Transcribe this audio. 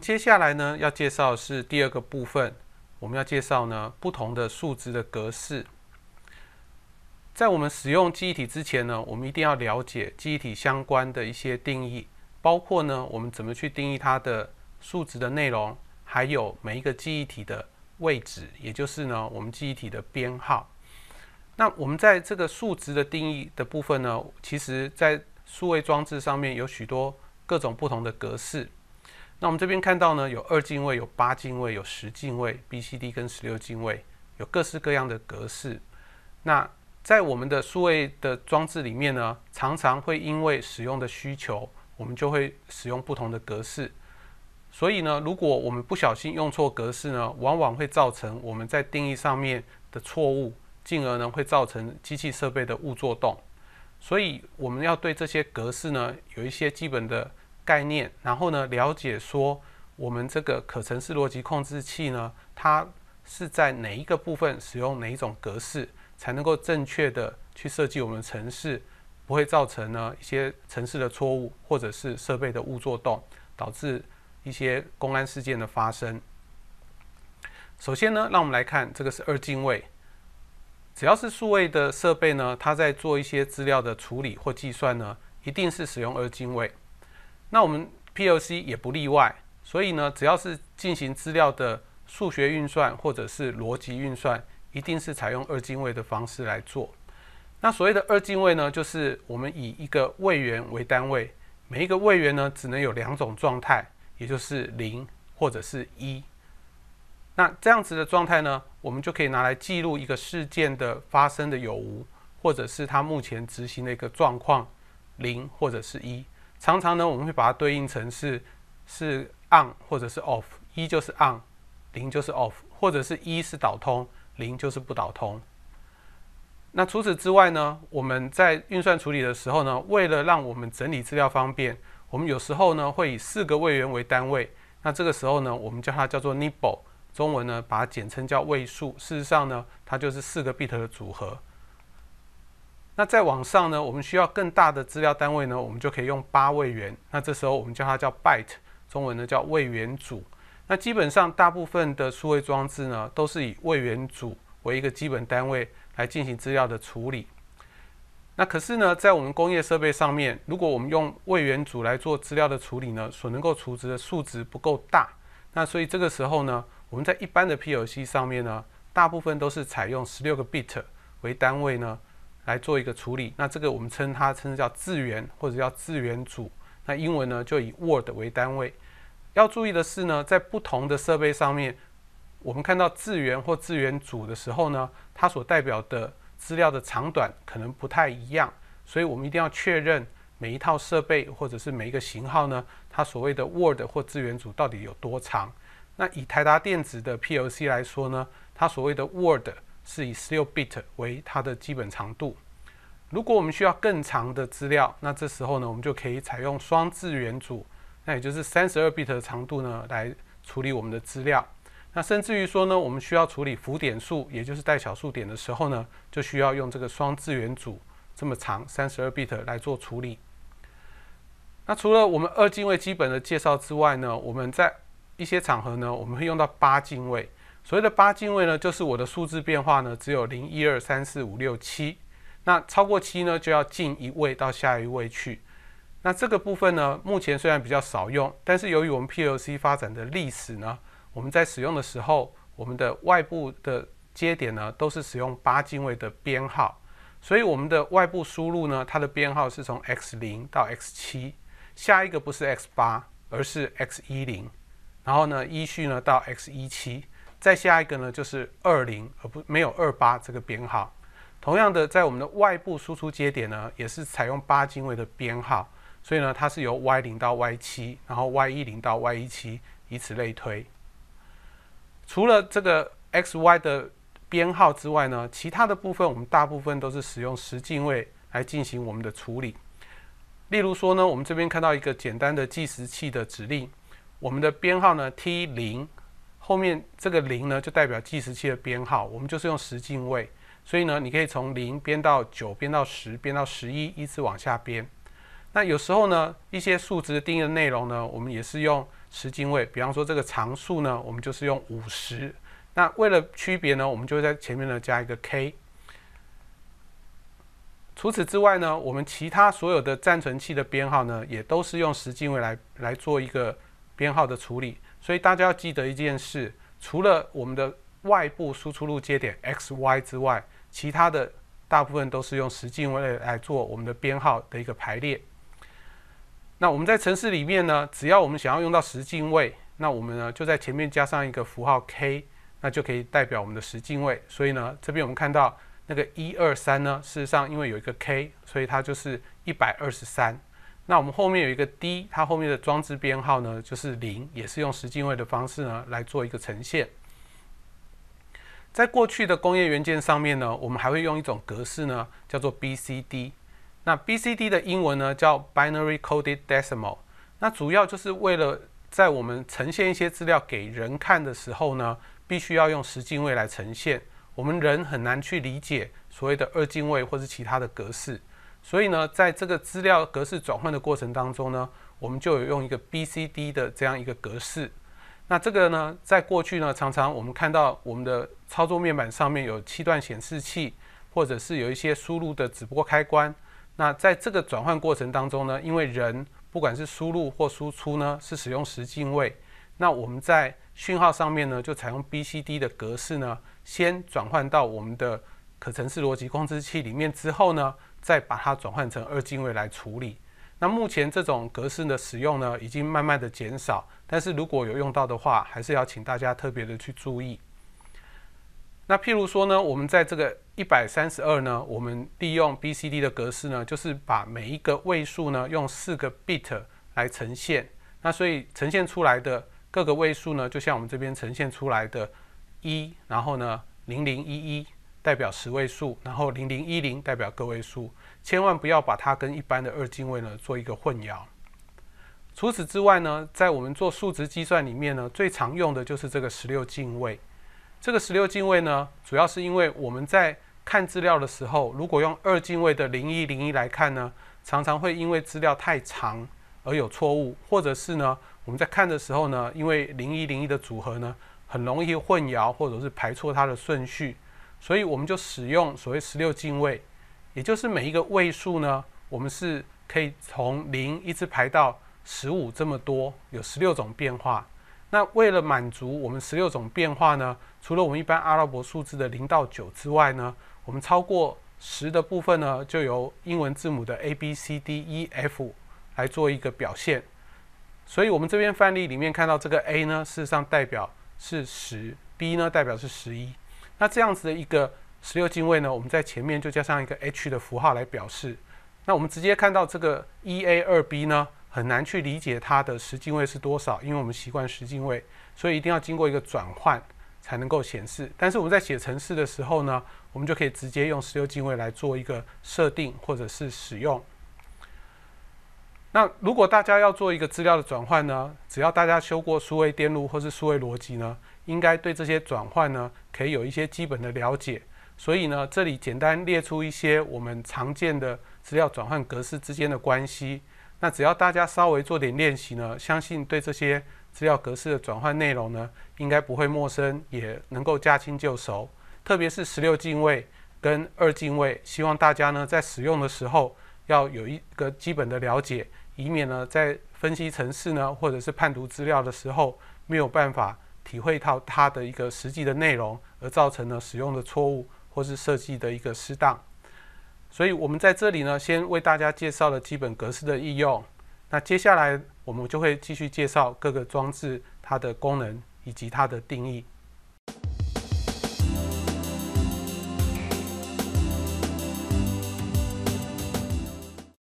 接下来呢，要介绍是第二个部分，我们要介绍呢不同的数值的格式。在我们使用记忆体之前呢，我们一定要了解记忆体相关的一些定义，包括呢我们怎么去定义它的数值的内容，还有每一个记忆体的位置，也就是呢我们记忆体的编号。那我们在这个数值的定义的部分呢，其实在数位装置上面有许多各种不同的格式。那我们这边看到呢，有二进位、有八进位、有十进位、BCD 跟十六进位，有各式各样的格式。那在我们的数位的装置里面呢，常常会因为使用的需求，我们就会使用不同的格式。所以呢，如果我们不小心用错格式呢，往往会造成我们在定义上面的错误，进而呢会造成机器设备的误作动。所以我们要对这些格式呢，有一些基本的。概念，然后呢，了解说我们这个可程式逻辑控制器呢，它是在哪一个部分使用哪一种格式，才能够正确的去设计我们程式，不会造成呢一些程式的错误，或者是设备的误作动，导致一些公安事件的发生。首先呢，让我们来看这个是二进位，只要是数位的设备呢，它在做一些资料的处理或计算呢，一定是使用二进位。那我们 PLC 也不例外，所以呢，只要是进行资料的数学运算或者是逻辑运算，一定是采用二进位的方式来做。那所谓的二进位呢，就是我们以一个位元为单位，每一个位元呢只能有两种状态，也就是零或者是一。那这样子的状态呢，我们就可以拿来记录一个事件的发生的有无，或者是它目前执行的一个状况，零或者是一。常常呢，我们会把它对应成是是 on 或者是 off，一就是 on，零就是 off，或者是一是导通，零就是不导通。那除此之外呢，我们在运算处理的时候呢，为了让我们整理资料方便，我们有时候呢会以四个位元为单位。那这个时候呢，我们叫它叫做 nibble，中文呢把它简称叫位数。事实上呢，它就是四个 bit 的组合。那再往上呢？我们需要更大的资料单位呢，我们就可以用八位元。那这时候我们叫它叫 byte，中文呢叫位元组。那基本上大部分的数位装置呢，都是以位元组为一个基本单位来进行资料的处理。那可是呢，在我们工业设备上面，如果我们用位元组来做资料的处理呢，所能够储值的数值不够大。那所以这个时候呢，我们在一般的 p l c 上面呢，大部分都是采用十六个 bit 为单位呢。来做一个处理，那这个我们称它称叫字源或者叫字元组。那英文呢就以 word 为单位。要注意的是呢，在不同的设备上面，我们看到字源或字元组的时候呢，它所代表的资料的长短可能不太一样。所以我们一定要确认每一套设备或者是每一个型号呢，它所谓的 word 或字元组到底有多长。那以台达电子的 PLC 来说呢，它所谓的 word。是以十六 bit 为它的基本长度。如果我们需要更长的资料，那这时候呢，我们就可以采用双字元组，那也就是三十二 bit 的长度呢，来处理我们的资料。那甚至于说呢，我们需要处理浮点数，也就是带小数点的时候呢，就需要用这个双字元组这么长三十二 bit 来做处理。那除了我们二进位基本的介绍之外呢，我们在一些场合呢，我们会用到八进位。所谓的八进位呢，就是我的数字变化呢只有零一二三四五六七，那超过七呢就要进一位到下一位去。那这个部分呢，目前虽然比较少用，但是由于我们 PLC 发展的历史呢，我们在使用的时候，我们的外部的接点呢都是使用八进位的编号，所以我们的外部输入呢，它的编号是从 X 零到 X 七，下一个不是 X 八，而是 X 一零，然后呢依序呢到 X 一七。再下一个呢，就是二零，而不没有二八这个编号。同样的，在我们的外部输出节点呢，也是采用八进位的编号，所以呢，它是由 Y 零到 Y 七，然后 Y 一零到 Y 一七，以此类推。除了这个 XY 的编号之外呢，其他的部分我们大部分都是使用十进位来进行我们的处理。例如说呢，我们这边看到一个简单的计时器的指令，我们的编号呢 T 零。后面这个零呢，就代表计时器的编号，我们就是用十进位，所以呢，你可以从零编到九，编到十，编到十一，依次往下编。那有时候呢，一些数值定义的内容呢，我们也是用十进位，比方说这个常数呢，我们就是用五十。那为了区别呢，我们就在前面呢加一个 K。除此之外呢，我们其他所有的暂存器的编号呢，也都是用十进位来来做一个。编号的处理，所以大家要记得一件事：除了我们的外部输出路接点 x、y 之外，其他的大部分都是用十进位来做我们的编号的一个排列。那我们在城市里面呢，只要我们想要用到十进位，那我们呢就在前面加上一个符号 k，那就可以代表我们的十进位。所以呢，这边我们看到那个一二三呢，事实上因为有一个 k，所以它就是一百二十三。那我们后面有一个 D，它后面的装置编号呢就是零，也是用十进位的方式呢来做一个呈现。在过去的工业元件上面呢，我们还会用一种格式呢叫做 BCD。那 BCD 的英文呢叫 Binary Coded Decimal。那主要就是为了在我们呈现一些资料给人看的时候呢，必须要用十进位来呈现。我们人很难去理解所谓的二进位或是其他的格式。所以呢，在这个资料格式转换的过程当中呢，我们就有用一个 BCD 的这样一个格式。那这个呢，在过去呢，常常我们看到我们的操作面板上面有七段显示器，或者是有一些输入的直播开关。那在这个转换过程当中呢，因为人不管是输入或输出呢，是使用十进位。那我们在讯号上面呢，就采用 BCD 的格式呢，先转换到我们的可程式逻辑控制器里面之后呢。再把它转换成二进位来处理。那目前这种格式的使用呢，已经慢慢的减少。但是如果有用到的话，还是要请大家特别的去注意。那譬如说呢，我们在这个一百三十二呢，我们利用 BCD 的格式呢，就是把每一个位数呢用四个 bit 来呈现。那所以呈现出来的各个位数呢，就像我们这边呈现出来的一，然后呢零零一一。代表十位数，然后零零一零代表个位数，千万不要把它跟一般的二进位呢做一个混淆。除此之外呢，在我们做数值计算里面呢，最常用的就是这个十六进位。这个十六进位呢，主要是因为我们在看资料的时候，如果用二进位的零一零一来看呢，常常会因为资料太长而有错误，或者是呢我们在看的时候呢，因为零一零一的组合呢，很容易混淆或者是排错它的顺序。所以我们就使用所谓十六进位，也就是每一个位数呢，我们是可以从零一直排到十五这么多，有十六种变化。那为了满足我们十六种变化呢，除了我们一般阿拉伯数字的零到九之外呢，我们超过十的部分呢，就由英文字母的 A B C D E F 来做一个表现。所以我们这边范例里面看到这个 A 呢，事实上代表是十，B 呢代表是十一。那这样子的一个十六进位呢，我们在前面就加上一个 H 的符号来表示。那我们直接看到这个一 A 二 B 呢，很难去理解它的十进位是多少，因为我们习惯十进位，所以一定要经过一个转换才能够显示。但是我们在写程式的时候呢，我们就可以直接用十六进位来做一个设定或者是使用。那如果大家要做一个资料的转换呢，只要大家修过数位电路或是数位逻辑呢，应该对这些转换呢，可以有一些基本的了解。所以呢，这里简单列出一些我们常见的资料转换格式之间的关系。那只要大家稍微做点练习呢，相信对这些资料格式的转换内容呢，应该不会陌生，也能够驾轻就熟。特别是十六进位跟二进位，希望大家呢在使用的时候要有一个基本的了解。以免呢，在分析城市呢，或者是判读资料的时候，没有办法体会到它的一个实际的内容，而造成了使用的错误，或是设计的一个失当。所以我们在这里呢，先为大家介绍了基本格式的应用。那接下来我们就会继续介绍各个装置它的功能以及它的定义。